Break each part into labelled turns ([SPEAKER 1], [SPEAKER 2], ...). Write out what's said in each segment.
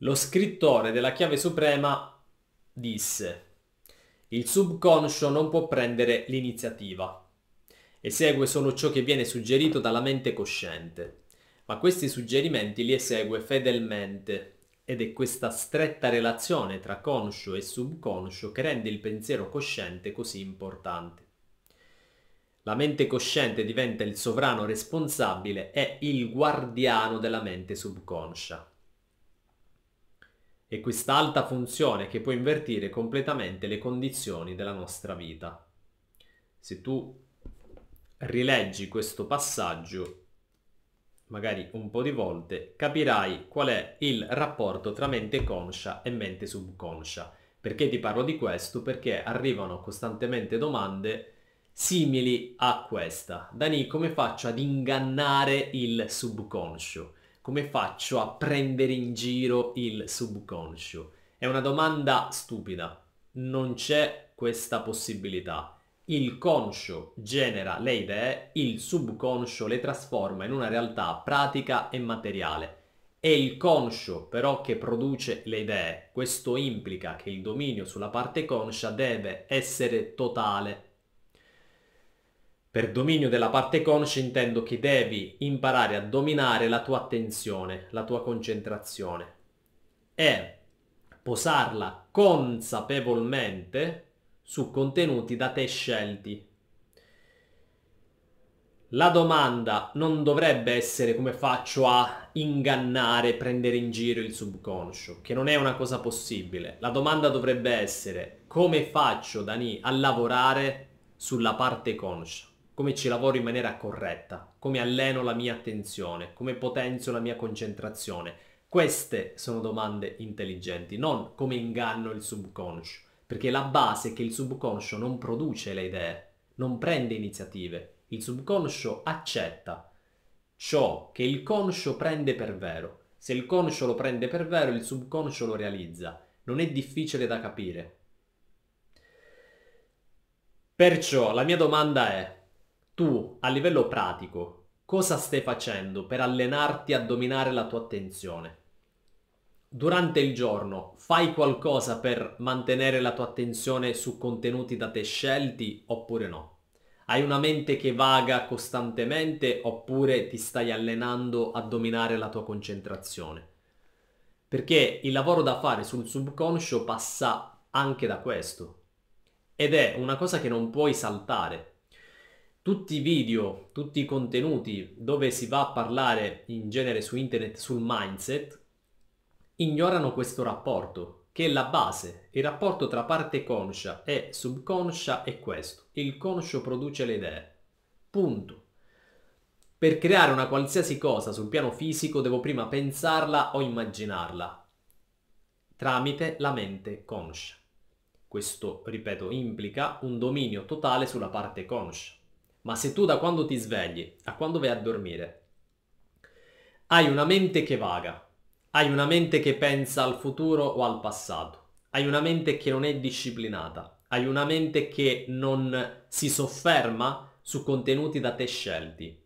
[SPEAKER 1] Lo scrittore della chiave suprema disse il subconscio non può prendere l'iniziativa. Esegue solo ciò che viene suggerito dalla mente cosciente, ma questi suggerimenti li esegue fedelmente ed è questa stretta relazione tra conscio e subconscio che rende il pensiero cosciente così importante. La mente cosciente diventa il sovrano responsabile e il guardiano della mente subconscia e quest'alta funzione che può invertire completamente le condizioni della nostra vita. Se tu rileggi questo passaggio magari un po' di volte, capirai qual è il rapporto tra mente conscia e mente subconscia. Perché ti parlo di questo? Perché arrivano costantemente domande simili a questa. Dani, come faccio ad ingannare il subconscio? come faccio a prendere in giro il subconscio? È una domanda stupida, non c'è questa possibilità. Il conscio genera le idee, il subconscio le trasforma in una realtà pratica e materiale. È il conscio però che produce le idee, questo implica che il dominio sulla parte conscia deve essere totale per dominio della parte conscia intendo che devi imparare a dominare la tua attenzione, la tua concentrazione e posarla consapevolmente su contenuti da te scelti. La domanda non dovrebbe essere come faccio a ingannare, prendere in giro il subconscio, che non è una cosa possibile. La domanda dovrebbe essere come faccio, Dani, a lavorare sulla parte conscia come ci lavoro in maniera corretta, come alleno la mia attenzione, come potenzio la mia concentrazione. Queste sono domande intelligenti, non come inganno il subconscio, perché la base è che il subconscio non produce le idee, non prende iniziative, il subconscio accetta ciò che il conscio prende per vero. Se il conscio lo prende per vero, il subconscio lo realizza. Non è difficile da capire. Perciò la mia domanda è, tu a livello pratico cosa stai facendo per allenarti a dominare la tua attenzione? Durante il giorno fai qualcosa per mantenere la tua attenzione su contenuti da te scelti oppure no? Hai una mente che vaga costantemente oppure ti stai allenando a dominare la tua concentrazione? Perché il lavoro da fare sul subconscio passa anche da questo. Ed è una cosa che non puoi saltare, tutti i video, tutti i contenuti dove si va a parlare in genere su internet sul mindset, ignorano questo rapporto, che è la base. Il rapporto tra parte conscia e subconscia è questo. Il conscio produce le idee. Punto. Per creare una qualsiasi cosa sul piano fisico devo prima pensarla o immaginarla tramite la mente conscia. Questo, ripeto, implica un dominio totale sulla parte conscia ma se tu da quando ti svegli a quando vai a dormire hai una mente che vaga, hai una mente che pensa al futuro o al passato, hai una mente che non è disciplinata, hai una mente che non si sofferma su contenuti da te scelti.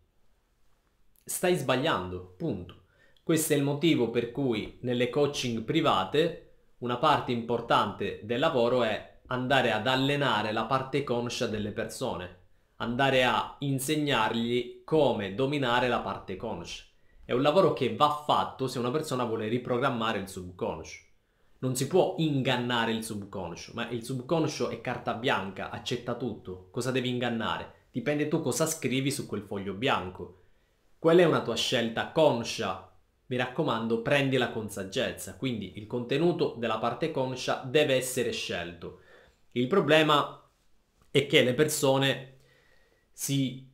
[SPEAKER 1] Stai sbagliando, punto. Questo è il motivo per cui nelle coaching private una parte importante del lavoro è andare ad allenare la parte conscia delle persone, andare a insegnargli come dominare la parte conscia. È un lavoro che va fatto se una persona vuole riprogrammare il subconscio. Non si può ingannare il subconscio, ma il subconscio è carta bianca, accetta tutto. Cosa devi ingannare? Dipende tu cosa scrivi su quel foglio bianco. Quella è una tua scelta conscia. Mi raccomando, prendila con saggezza. Quindi il contenuto della parte conscia deve essere scelto. Il problema è che le persone si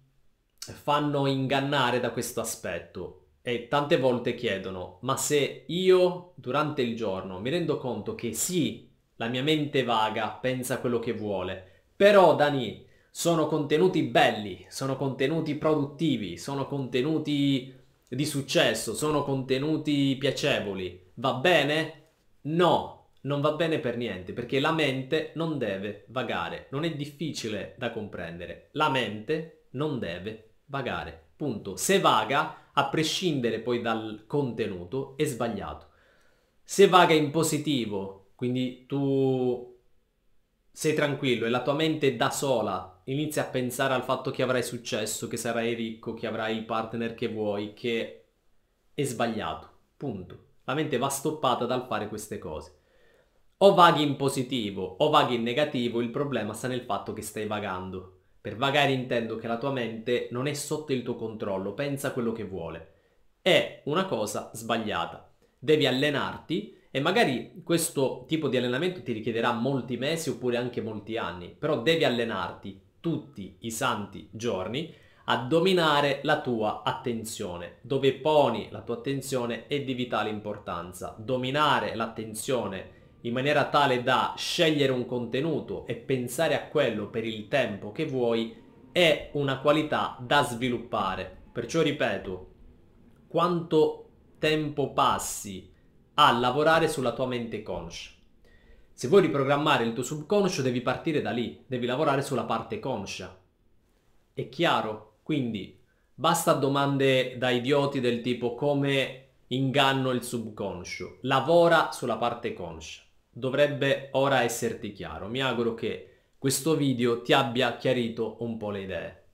[SPEAKER 1] fanno ingannare da questo aspetto e tante volte chiedono, ma se io durante il giorno mi rendo conto che sì, la mia mente vaga pensa quello che vuole, però Dani, sono contenuti belli, sono contenuti produttivi, sono contenuti di successo, sono contenuti piacevoli, va bene? No, non va bene per niente perché la mente non deve vagare, non è difficile da comprendere, la mente non deve vagare, punto. Se vaga, a prescindere poi dal contenuto, è sbagliato. Se vaga in positivo, quindi tu sei tranquillo e la tua mente da sola inizia a pensare al fatto che avrai successo, che sarai ricco, che avrai il partner che vuoi, che è sbagliato, punto. La mente va stoppata dal fare queste cose o vaghi in positivo o vaghi in negativo, il problema sta nel fatto che stai vagando. Per vagare intendo che la tua mente non è sotto il tuo controllo, pensa quello che vuole. È una cosa sbagliata. Devi allenarti e magari questo tipo di allenamento ti richiederà molti mesi oppure anche molti anni, però devi allenarti tutti i santi giorni a dominare la tua attenzione. Dove poni la tua attenzione è di vitale importanza. Dominare l'attenzione in maniera tale da scegliere un contenuto e pensare a quello per il tempo che vuoi è una qualità da sviluppare. Perciò ripeto, quanto tempo passi a lavorare sulla tua mente conscia? Se vuoi riprogrammare il tuo subconscio devi partire da lì, devi lavorare sulla parte conscia. È chiaro? Quindi basta domande da idioti del tipo come inganno il subconscio, lavora sulla parte conscia dovrebbe ora esserti chiaro. Mi auguro che questo video ti abbia chiarito un po' le idee.